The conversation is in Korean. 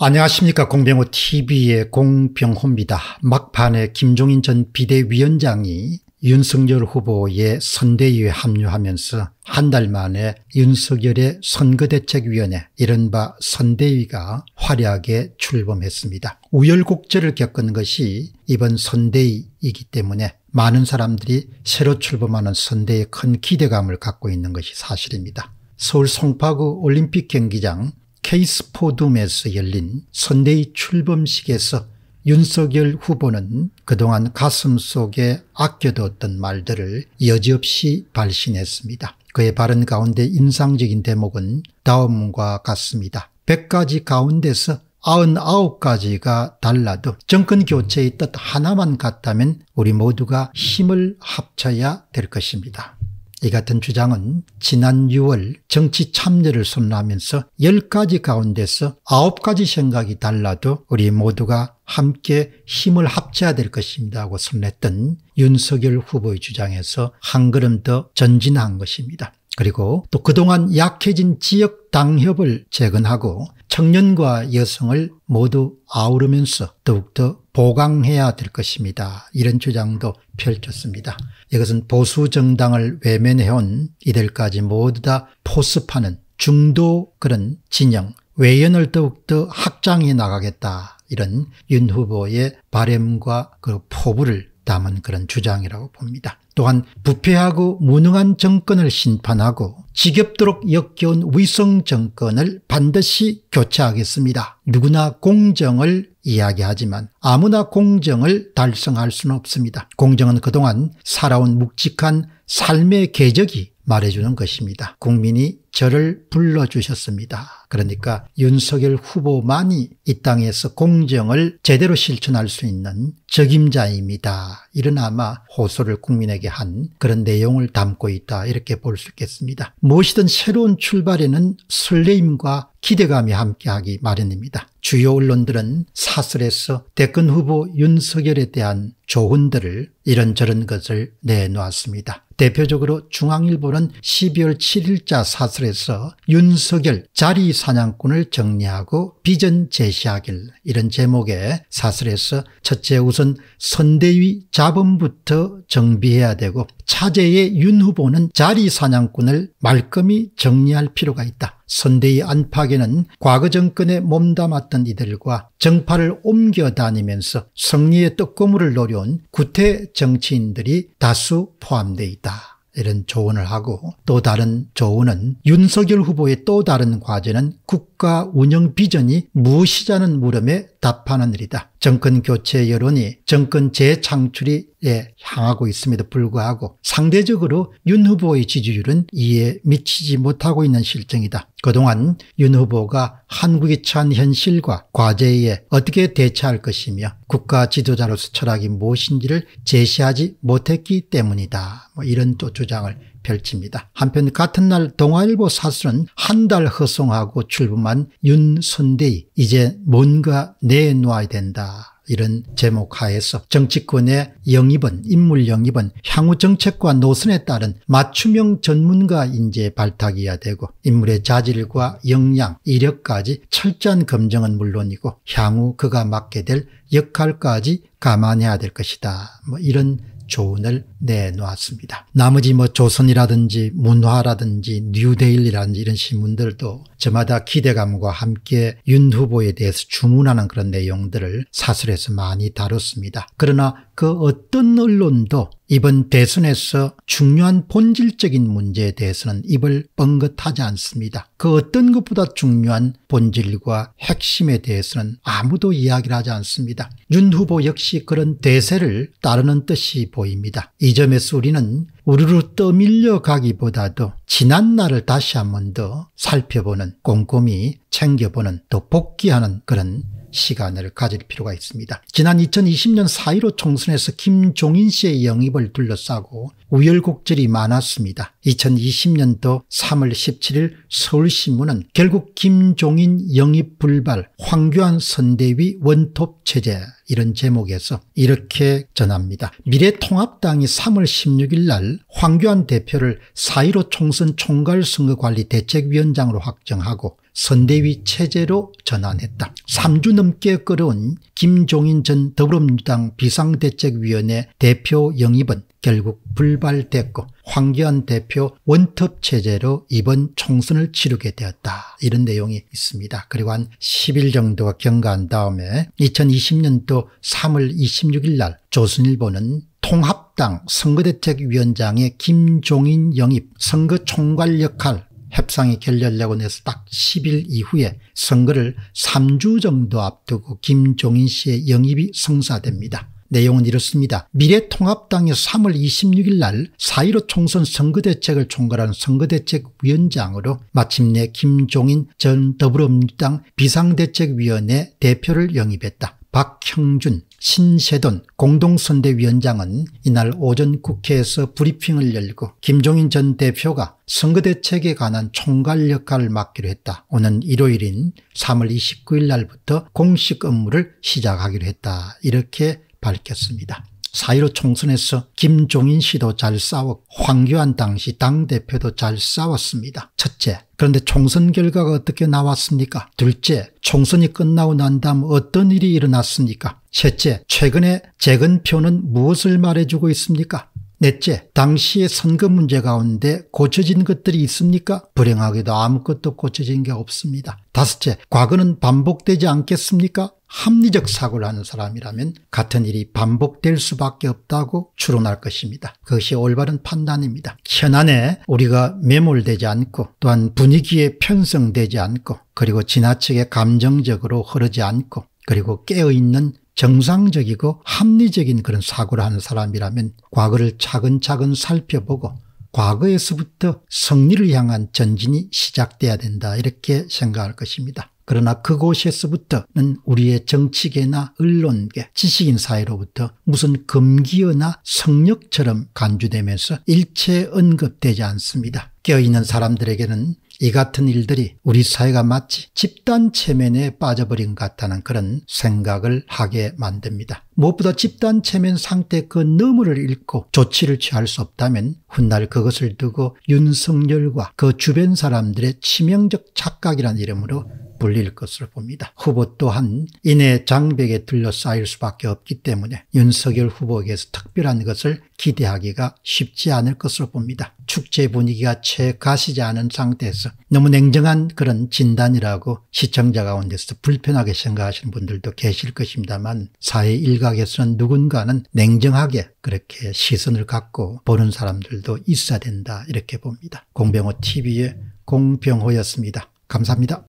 안녕하십니까 공병호TV의 공병호입니다. 막판에 김종인 전 비대위원장이 윤석열 후보의 선대위에 합류하면서 한 달 만에 윤석열의 선거대책위원회 이른바 선대위가 화려하게 출범했습니다. 우열곡절을 겪은 것이 이번 선대위이기 때문에 많은 사람들이 새로 출범하는 선대에 큰 기대감을 갖고 있는 것이 사실입니다. 서울 송파구 올림픽 경기장 케이스포둠에서 열린 선대의 출범식에서 윤석열 후보는 그동안 가슴 속에 아껴뒀던 말들을 여지없이 발신했습니다. 그의 발언 가운데 인상적인 대목은 다음과 같습니다. 100가지 가운데서 99가지가 달라도 정권 교체의 뜻 하나만 같다면 우리 모두가 힘을 합쳐야 될 것입니다. 이 같은 주장은 지난 6월 정치 참여를 선언하면서 10가지 가운데서 9가지 생각이 달라도 우리 모두가 함께 힘을 합쳐야 될 것입니다 하고 선언했던 윤석열 후보의 주장에서 한 걸음 더 전진한 것입니다. 그리고 또 그동안 약해진 지역 당협을 재건하고 청년과 여성을 모두 아우르면서 더욱더 보강해야 될 것입니다. 이런 주장도 펼쳤습니다. 이것은 보수 정당을 외면해온 이들까지 모두 다 포섭하는 중도 그런 진영 외연을 더욱더 확장해 나가겠다 이런 윤 후보의 바램과 그 포부를 담은 그런 주장이라고 봅니다. 또한 부패하고 무능한 정권을 심판하고 지겹도록 역겨운 위성 정권을 반드시 교체하겠습니다. 누구나 공정을 이야기하지만 아무나 공정을 달성할 수는 없습니다. 공정은 그동안 살아온 묵직한 삶의 궤적이 말해주는 것입니다. 국민이 저를 불러주셨습니다. 그러니까 윤석열 후보만이 이 땅에서 공정을 제대로 실천할 수 있는 적임자입니다. 이런 아마 호소를 국민에게 한 그런 내용을 담고 있다 이렇게 볼 수 있겠습니다. 무엇이든 새로운 출발에는 설레임과 기대감이 함께하기 마련입니다. 주요 언론들은 사설에서 대권 후보 윤석열에 대한 조언들을 이런저런 것을 내놓았습니다. 대표적으로 중앙일보는 12월 7일자 사설에 해서 윤석열 자리 사냥꾼을 정리하고 비전 제시하길 이런 제목의 사설에서 첫째 우선 선대위 자본부터 정비해야 되고 차제의 윤 후보는 자리 사냥꾼을 말끔히 정리할 필요가 있다. 선대위 안팎에는 과거 정권에 몸담았던 이들과 정파를 옮겨 다니면서 승리의 떡고물을 노려온 구태 정치인들이 다수 포함돼 있다. 이런 조언을 하고 또 다른 조언은 윤석열 후보의 또 다른 과제는 국가 운영 비전이 무엇이자는 물음에 답하는 일이다. 정권 교체 여론이 정권 재창출에 예, 향하고 있음에도 불구하고 상대적으로 윤 후보의 지지율은 이에 미치지 못하고 있는 실정이다. 그동안 윤 후보가 한국이 처한 현실과 과제에 어떻게 대처할 것이며 국가 지도자로서 철학이 무엇인지를 제시하지 못했기 때문이다. 뭐 이런 또 주장을 펼칩니다. 한편 같은 날 동아일보 사설은 한 달 허송하고 출범한 윤선대이 이제 뭔가 내놓아야 된다. 이런 제목 하에서 정치권의 영입은 인물 영입은 향후 정책과 노선에 따른 맞춤형 전문가 인재 발탁이어야 되고 인물의 자질과 역량, 이력까지 철저한 검증은 물론이고 향후 그가 맡게 될 역할까지 감안해야 될 것이다. 뭐 이런 조언을 내놓았습니다. 나머지 뭐 조선이라든지 문화라든지 뉴데일리라든지 이런 신문들도 저마다 기대감과 함께 윤 후보에 대해서 주문하는 그런 내용들을 사설에서 많이 다뤘습니다. 그러나 그 어떤 언론도 이번 대선에서 중요한 본질적인 문제에 대해서는 입을 뻥긋하지 않습니다. 그 어떤 것보다 중요한 본질과 핵심에 대해서는 아무도 이야기를 하지 않습니다. 윤 후보 역시 그런 대세를 따르는 뜻이 보입니다. 이 점에서 우리는 우르르 떠밀려 가기보다도 지난 날을 다시 한 번 더 살펴보는 꼼꼼히 챙겨보는 또 복귀하는 그런 시간을 가질 필요가 있습니다. 지난 2020년 4.15 총선에서 김종인 씨의 영입을 둘러싸고 우열곡절이 많았습니다. 2020년도 3월 17일 서울신문은 결국 김종인 영입 불발 황교안 선대위 원톱 체제 이런 제목에서 이렇게 전합니다. 미래통합당이 3월 16일 날 황교안 대표를 4.15 총선 총괄선거관리대책위원장으로 확정하고 선대위 체제로 전환했다. 3주 넘게 끌어온 김종인 전 더불어민주당 비상대책위원회 대표 영입은 결국 불발됐고 황교안 대표 원톱 체제로 이번 총선을 치르게 되었다. 이런 내용이 있습니다. 그리고 한 10일 정도가 경과한 다음에 2020년도 3월 26일 날 조선일보는 통합당 선거대책위원장의 김종인 영입, 선거총괄 역할, 협상이 결렬되고 나서 딱 10일 이후에 선거를 3주 정도 앞두고 김종인 씨의 영입이 성사됩니다. 내용은 이렇습니다. 미래통합당이 3월 26일 날 4.15 총선 선거대책을 총괄한 선거대책위원장으로 마침내 김종인 전 더불어민주당 비상대책위원회 대표를 영입했다. 박형준, 신세돈 공동선대위원장은 이날 오전 국회에서 브리핑을 열고 김종인 전 대표가 선거대책에 관한 총괄 역할을 맡기로 했다. 오는 일요일인 3월 29일 날부터 공식 업무를 시작하기로 했다. 이렇게 밝혔습니다. 4.15 총선에서 김종인 씨도 잘 싸웠고 황교안 당시 당대표도 잘 싸웠습니다. 첫째, 그런데 총선 결과가 어떻게 나왔습니까? 둘째, 총선이 끝나고 난 다음 어떤 일이 일어났습니까? 셋째, 최근에 재건표는 무엇을 말해주고 있습니까? 넷째, 당시의 선거 문제 가운데 고쳐진 것들이 있습니까? 불행하게도 아무것도 고쳐진 게 없습니다. 다섯째, 과거는 반복되지 않겠습니까? 합리적 사고를 하는 사람이라면 같은 일이 반복될 수밖에 없다고 추론할 것입니다. 그것이 올바른 판단입니다. 현안에 우리가 매몰되지 않고 또한 분위기에 편성되지 않고 그리고 지나치게 감정적으로 흐르지 않고 그리고 깨어있는 정상적이고 합리적인 그런 사고를 하는 사람이라면 과거를 차근차근 살펴보고 과거에서부터 승리를 향한 전진이 시작돼야 된다 이렇게 생각할 것입니다. 그러나 그곳에서부터는 우리의 정치계나 언론계, 지식인 사회로부터 무슨 금기어나 성역처럼 간주되면서 일체 언급되지 않습니다. 깨어있는 사람들에게는 이 같은 일들이 우리 사회가 마치 집단 체면에 빠져버린 것 같다는 그런 생각을 하게 만듭니다. 무엇보다 집단 체면 상태 그 너머를 잃고 조치를 취할 수 없다면 훗날 그것을 두고 윤석열과 그 주변 사람들의 치명적 착각이란 이름으로 불릴 것으로 봅니다. 후보 또한 이내 장벽에 둘러싸일 수밖에 없기 때문에 윤석열 후보에게서 특별한 것을 기대하기가 쉽지 않을 것으로 봅니다. 축제 분위기가 채 가시지 않은 상태에서 너무 냉정한 그런 진단이라고 시청자 가운데서 불편하게 생각하시는 분들도 계실 것입니다만 사회 일각에서는 누군가는 냉정하게 그렇게 시선을 갖고 보는 사람들도 있어야 된다 이렇게 봅니다. 공병호 TV의 공병호였습니다. 감사합니다.